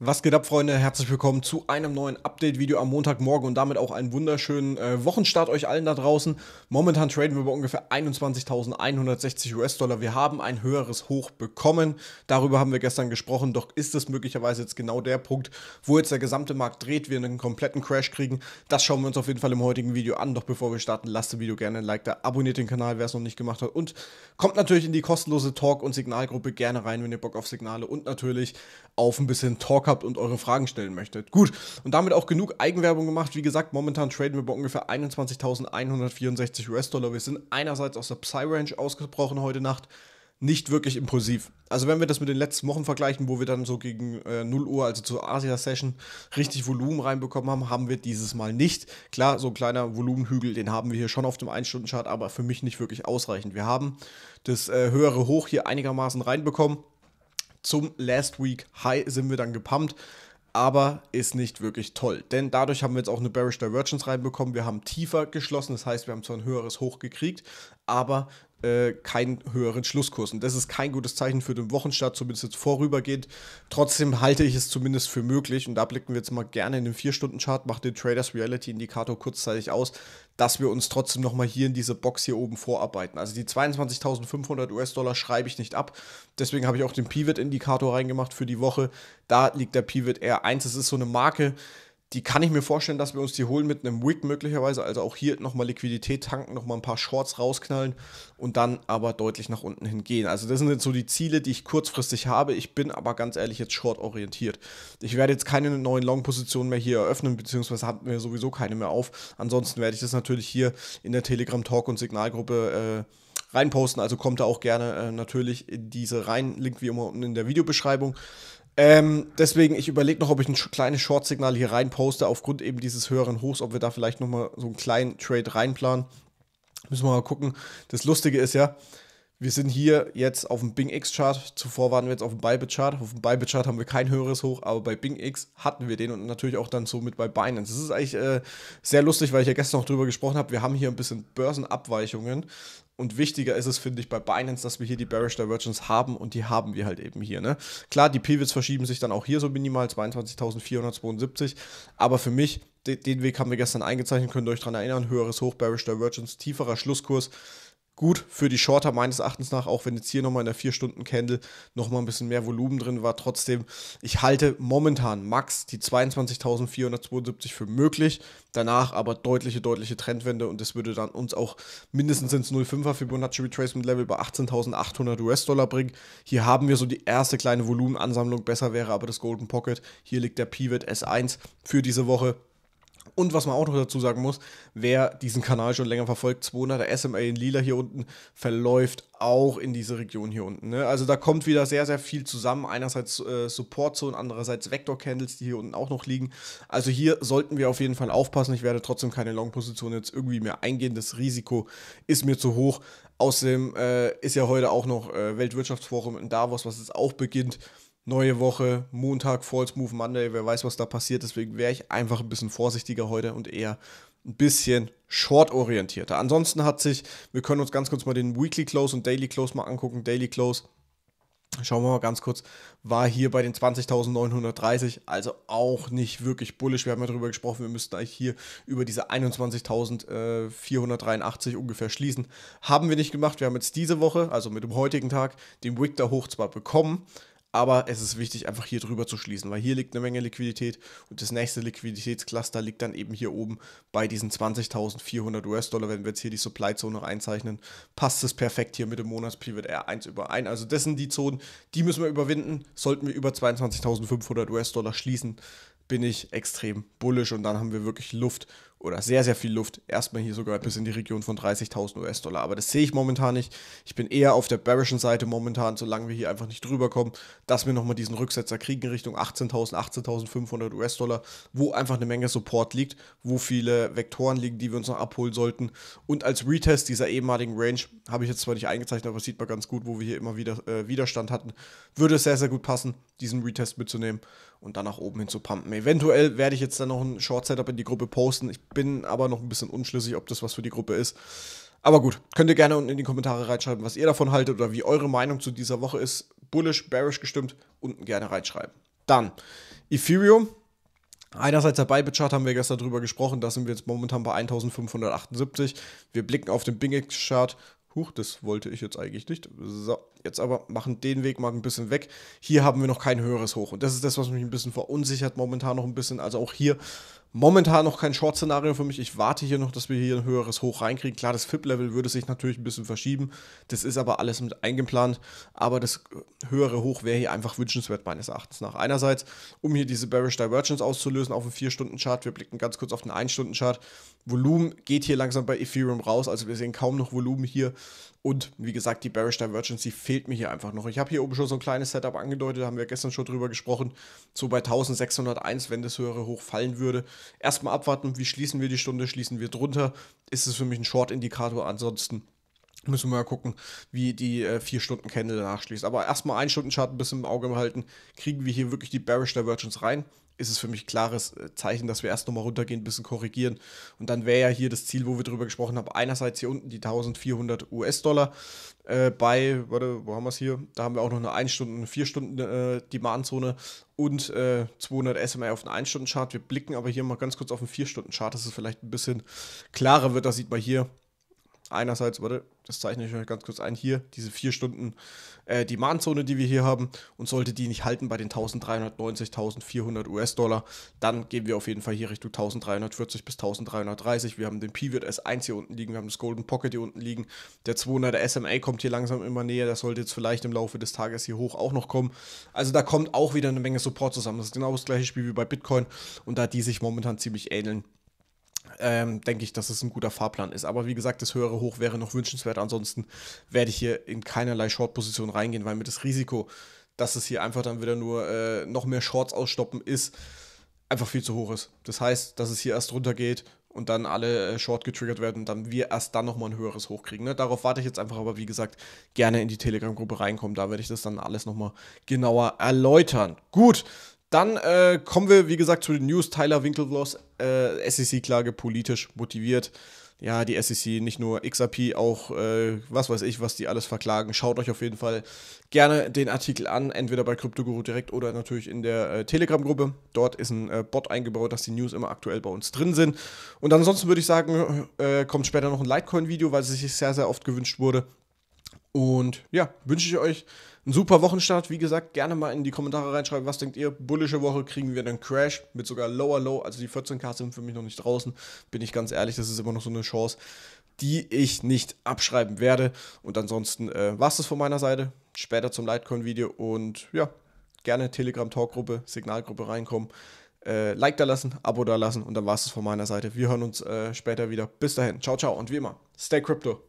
Was geht ab, Freunde? Herzlich willkommen zu einem neuen Update-Video am Montagmorgen und damit auch einen wunderschönen äh, Wochenstart euch allen da draußen. Momentan traden wir bei ungefähr 21.160 US-Dollar. Wir haben ein höheres Hoch bekommen. Darüber haben wir gestern gesprochen. Doch ist es möglicherweise jetzt genau der Punkt, wo jetzt der gesamte Markt dreht, wir einen kompletten Crash kriegen. Das schauen wir uns auf jeden Fall im heutigen Video an. Doch bevor wir starten, lasst dem Video gerne ein Like da, abonniert den Kanal, wer es noch nicht gemacht hat und kommt natürlich in die kostenlose Talk- und Signalgruppe gerne rein, wenn ihr Bock auf Signale und natürlich auf ein bisschen Talk Bock habt und eure Fragen stellen möchtet. Gut, und damit auch genug Eigenwerbung gemacht. Wie gesagt, momentan traden wir bei ungefähr 21.164 US-Dollar. Wir sind einerseits aus der Psy-Range ausgebrochen heute Nacht, nicht wirklich impulsiv. Also wenn wir das mit den letzten Wochen vergleichen, wo wir dann so gegen äh, 0 Uhr, also zur Asia-Session, richtig Volumen reinbekommen haben, haben wir dieses Mal nicht. Klar, so ein kleiner Volumenhügel, den haben wir hier schon auf dem 1-Stunden-Chart, aber für mich nicht wirklich ausreichend. Wir haben das äh, höhere Hoch hier einigermaßen reinbekommen zum Last Week High sind wir dann gepumpt, aber ist nicht wirklich toll. Denn dadurch haben wir jetzt auch eine Bearish Divergence reinbekommen. Wir haben tiefer geschlossen, das heißt, wir haben zwar ein höheres Hoch gekriegt, aber äh, keinen höheren Schlusskurs. Und das ist kein gutes Zeichen für den Wochenstart, zumindest jetzt vorübergehend. Trotzdem halte ich es zumindest für möglich, und da blicken wir jetzt mal gerne in den 4-Stunden-Chart, macht den Traders Reality Indikator kurzzeitig aus, dass wir uns trotzdem nochmal hier in diese Box hier oben vorarbeiten. Also die 22.500 US-Dollar schreibe ich nicht ab. Deswegen habe ich auch den Pivot-Indikator reingemacht für die Woche. Da liegt der Pivot r 1. Es ist so eine Marke, die kann ich mir vorstellen, dass wir uns die holen mit einem Wick möglicherweise. Also auch hier nochmal Liquidität tanken, nochmal ein paar Shorts rausknallen und dann aber deutlich nach unten hingehen. Also das sind jetzt so die Ziele, die ich kurzfristig habe. Ich bin aber ganz ehrlich jetzt short orientiert. Ich werde jetzt keine neuen Long-Positionen mehr hier eröffnen, beziehungsweise hatten wir sowieso keine mehr auf. Ansonsten werde ich das natürlich hier in der Telegram-Talk- und Signalgruppe äh, reinposten. Also kommt da auch gerne äh, natürlich in diese rein. Link wie immer unten in der Videobeschreibung. Ähm, deswegen, ich überlege noch, ob ich ein kleines Short-Signal hier rein poste, aufgrund eben dieses höheren Hochs, ob wir da vielleicht nochmal so einen kleinen Trade reinplanen. Müssen wir mal gucken. Das Lustige ist ja, wir sind hier jetzt auf dem Bing X chart Zuvor waren wir jetzt auf dem Bybit-Chart. Auf dem Bybit-Chart haben wir kein höheres Hoch, aber bei Bing X hatten wir den und natürlich auch dann somit bei Binance. Das ist eigentlich äh, sehr lustig, weil ich ja gestern noch drüber gesprochen habe. Wir haben hier ein bisschen Börsenabweichungen und wichtiger ist es, finde ich, bei Binance, dass wir hier die Bearish Divergence haben und die haben wir halt eben hier. Ne? Klar, die Pivots verschieben sich dann auch hier so minimal, 22.472, aber für mich, den, den Weg haben wir gestern eingezeichnet, könnt ihr euch daran erinnern, höheres Hoch, Bearish Divergence, tieferer Schlusskurs gut für die Shorter meines Erachtens nach, auch wenn jetzt hier nochmal in der 4-Stunden-Candle nochmal ein bisschen mehr Volumen drin war. Trotzdem, ich halte momentan max die 22.472 für möglich. Danach aber deutliche, deutliche Trendwende und das würde dann uns auch mindestens ins 0,5er Fibonacci Retracement Level bei 18.800 US-Dollar bringen. Hier haben wir so die erste kleine Volumenansammlung, besser wäre aber das Golden Pocket. Hier liegt der Pivot S1 für diese Woche und was man auch noch dazu sagen muss, wer diesen Kanal schon länger verfolgt, 200 der SMA in Lila hier unten verläuft auch in diese Region hier unten. Ne? Also da kommt wieder sehr, sehr viel zusammen. Einerseits äh, Support Zone, andererseits Vector Candles, die hier unten auch noch liegen. Also hier sollten wir auf jeden Fall aufpassen. Ich werde trotzdem keine Long-Position jetzt irgendwie mehr eingehen. Das Risiko ist mir zu hoch. Außerdem äh, ist ja heute auch noch äh, Weltwirtschaftsforum in Davos, was jetzt auch beginnt neue Woche, Montag, False Move Monday, wer weiß, was da passiert. Deswegen wäre ich einfach ein bisschen vorsichtiger heute und eher ein bisschen short-orientierter. Ansonsten hat sich, wir können uns ganz kurz mal den Weekly Close und Daily Close mal angucken. Daily Close, schauen wir mal ganz kurz, war hier bei den 20.930, also auch nicht wirklich bullisch. Wir haben ja darüber gesprochen, wir müssten eigentlich hier über diese 21.483 ungefähr schließen. Haben wir nicht gemacht. Wir haben jetzt diese Woche, also mit dem heutigen Tag, den Wick da hoch zwar bekommen, aber es ist wichtig, einfach hier drüber zu schließen, weil hier liegt eine Menge Liquidität und das nächste Liquiditätscluster liegt dann eben hier oben bei diesen 20.400 US-Dollar. Wenn wir jetzt hier die Supply Zone noch einzeichnen, passt es perfekt hier mit dem Monatspivot R1 überein. Also das sind die Zonen, die müssen wir überwinden. Sollten wir über 22.500 US-Dollar schließen, bin ich extrem bullisch und dann haben wir wirklich Luft, oder sehr, sehr viel Luft. Erstmal hier sogar bis in die Region von 30.000 US-Dollar. Aber das sehe ich momentan nicht. Ich bin eher auf der bearischen Seite momentan, solange wir hier einfach nicht drüber kommen, dass wir nochmal diesen Rücksetzer kriegen Richtung 18.000, 18.500 US-Dollar, wo einfach eine Menge Support liegt, wo viele Vektoren liegen, die wir uns noch abholen sollten. Und als Retest dieser ehemaligen Range, habe ich jetzt zwar nicht eingezeichnet, aber sieht man ganz gut, wo wir hier immer wieder äh, Widerstand hatten, würde es sehr, sehr gut passen, diesen Retest mitzunehmen und dann nach oben hin zu pumpen. Eventuell werde ich jetzt dann noch ein Short-Setup in die Gruppe posten. Ich bin aber noch ein bisschen unschlüssig, ob das was für die Gruppe ist. Aber gut, könnt ihr gerne unten in die Kommentare reinschreiben, was ihr davon haltet oder wie eure Meinung zu dieser Woche ist. Bullish, bearish gestimmt, unten gerne reinschreiben. Dann Ethereum. Einerseits der Bybit-Chart haben wir gestern drüber gesprochen, da sind wir jetzt momentan bei 1578. Wir blicken auf den BingX-Chart. Huch, das wollte ich jetzt eigentlich nicht. So, jetzt aber machen den Weg mal ein bisschen weg. Hier haben wir noch kein höheres Hoch. Und das ist das, was mich ein bisschen verunsichert momentan noch ein bisschen. Also auch hier momentan noch kein Short-Szenario für mich. Ich warte hier noch, dass wir hier ein höheres Hoch reinkriegen. Klar, das FIP-Level würde sich natürlich ein bisschen verschieben. Das ist aber alles mit eingeplant. Aber das höhere Hoch wäre hier einfach wünschenswert meines Erachtens nach. Einerseits, um hier diese Bearish Divergence auszulösen auf den 4-Stunden-Chart. Wir blicken ganz kurz auf den 1-Stunden-Chart. Volumen geht hier langsam bei Ethereum raus. Also wir sehen kaum noch Volumen hier. Und wie gesagt, die Bearish Divergence, die fehlt fehlt mir hier einfach noch. Ich habe hier oben schon so ein kleines Setup angedeutet, haben wir gestern schon drüber gesprochen. So bei 1601, wenn das höhere hoch fallen würde. Erstmal abwarten, wie schließen wir die Stunde, schließen wir drunter. Ist es für mich ein Short-Indikator, ansonsten Müssen wir mal gucken, wie die 4-Stunden-Candle äh, danach schließt. Aber erstmal 1-Stunden-Chart ein bisschen im Auge behalten. Kriegen wir hier wirklich die Bearish Divergence rein? ist es für mich ein klares äh, Zeichen, dass wir erst nochmal runtergehen, ein bisschen korrigieren. Und dann wäre ja hier das Ziel, wo wir drüber gesprochen haben, einerseits hier unten die 1400 US-Dollar äh, bei, warte, wo haben wir es hier? Da haben wir auch noch eine 1 Stunden, eine 4 Stunden äh, Demand-Zone und äh, 200 SMA auf den 1-Stunden-Chart. Wir blicken aber hier mal ganz kurz auf den 4-Stunden-Chart, dass es vielleicht ein bisschen klarer wird. Da sieht man hier, einerseits, warte, das zeichne ich euch ganz kurz ein, hier diese 4 Stunden äh, die die wir hier haben und sollte die nicht halten bei den 1390, 1400 US-Dollar, dann gehen wir auf jeden Fall hier Richtung 1340 bis 1330. Wir haben den Pivot S1 hier unten liegen, wir haben das Golden Pocket hier unten liegen, der 200er SMA kommt hier langsam immer näher, das sollte jetzt vielleicht im Laufe des Tages hier hoch auch noch kommen. Also da kommt auch wieder eine Menge Support zusammen. Das ist genau das gleiche Spiel wie bei Bitcoin und da die sich momentan ziemlich ähneln, ähm, denke ich, dass es ein guter Fahrplan ist. Aber wie gesagt, das höhere Hoch wäre noch wünschenswert. Ansonsten werde ich hier in keinerlei Short-Position reingehen, weil mir das Risiko, dass es hier einfach dann wieder nur äh, noch mehr Shorts ausstoppen ist, einfach viel zu hoch ist. Das heißt, dass es hier erst runter geht und dann alle äh, Short getriggert werden und dann wir erst dann nochmal ein höheres Hoch kriegen. Ne? Darauf warte ich jetzt einfach, aber wie gesagt, gerne in die Telegram-Gruppe reinkommen. Da werde ich das dann alles nochmal genauer erläutern. Gut, dann äh, kommen wir, wie gesagt, zu den News. Tyler Winklevoss, äh, SEC-Klage politisch motiviert. Ja, die SEC, nicht nur XRP, auch äh, was weiß ich, was die alles verklagen. Schaut euch auf jeden Fall gerne den Artikel an, entweder bei CryptoGuru direkt oder natürlich in der äh, Telegram-Gruppe. Dort ist ein äh, Bot eingebaut, dass die News immer aktuell bei uns drin sind. Und ansonsten würde ich sagen, äh, kommt später noch ein Litecoin-Video, weil es sich sehr, sehr oft gewünscht wurde. Und ja, wünsche ich euch einen super Wochenstart. Wie gesagt, gerne mal in die Kommentare reinschreiben, was denkt ihr? Bullische Woche kriegen wir einen Crash mit sogar Lower Low. Also die 14k sind für mich noch nicht draußen. Bin ich ganz ehrlich, das ist immer noch so eine Chance, die ich nicht abschreiben werde. Und ansonsten äh, war es das von meiner Seite. Später zum Litecoin-Video und ja, gerne Telegram-Talk-Gruppe, Signalgruppe reinkommen. Äh, like da lassen, Abo da lassen und dann war es das von meiner Seite. Wir hören uns äh, später wieder. Bis dahin. Ciao, ciao und wie immer, stay crypto.